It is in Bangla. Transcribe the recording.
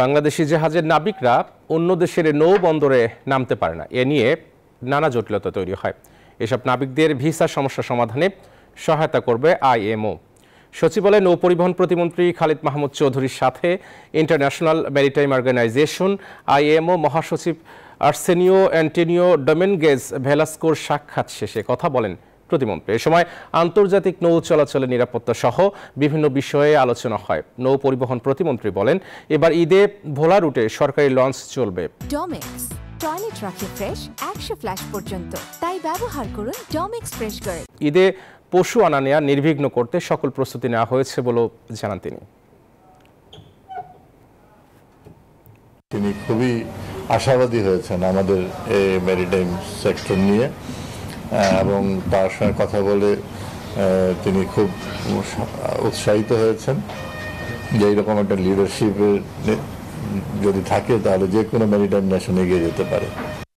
বাংলাদেশি জাহাজের নাবিকরা অন্য দেশের নৌ বন্দরে নামতে পারে না এ নিয়ে নানা জটিলতা তৈরি হয় এসব নাবিকদের ভিসা সমস্যা সমাধানে সহায়তা করবে আইএমও সচিবালয়ে নৌ পরিবহন প্রতিমন্ত্রী খালিদ মাহমুদ চৌধুরীর সাথে ইন্টারন্যাশনাল ম্যারিটাইম অর্গানাইজেশন আইএমও মহাসচিব আর্সেনিও অ্যান্টিনিও ডোমেনগেজ ভেলাস্কোর সাক্ষাৎ শেষে কথা বলেন প্রতিমন্ত্রী এ সময় আন্তর্জাতিক নৌ চলাচলের নিরাপত্তা সহ বিভিন্ন বিষয়ে আলোচনা হয় নৌ পরিবহন প্রতিমন্ত্রী বলেন এবার ঈদে ভোলা রুটে সরকারি লঞ্চ চলবে টয়লেট রাখে ফ্রেশ একশো ফ্ল্যাশ পর্যন্ত তাই ব্যবহার করুন ডমেক্স ফ্রেশ গার্ড ঈদে পশু আনা নেয়া নির্বিঘ্ন করতে সকল প্রস্তুতি নেওয়া হয়েছে বলেও জানান তিনি তিনি খুবই আশাবাদী হয়েছেন আমাদের মেরিটাইম সেক্টর নিয়ে এবং তার সঙ্গে কথা বলে তিনি খুব উৎসাহিত হয়েছেন যে এইরকম একটা লিডারশিপের যদি থাকে তাহলে যে কোনো ম্যারিটাইম ন্যাশন এগিয়ে যেতে পারে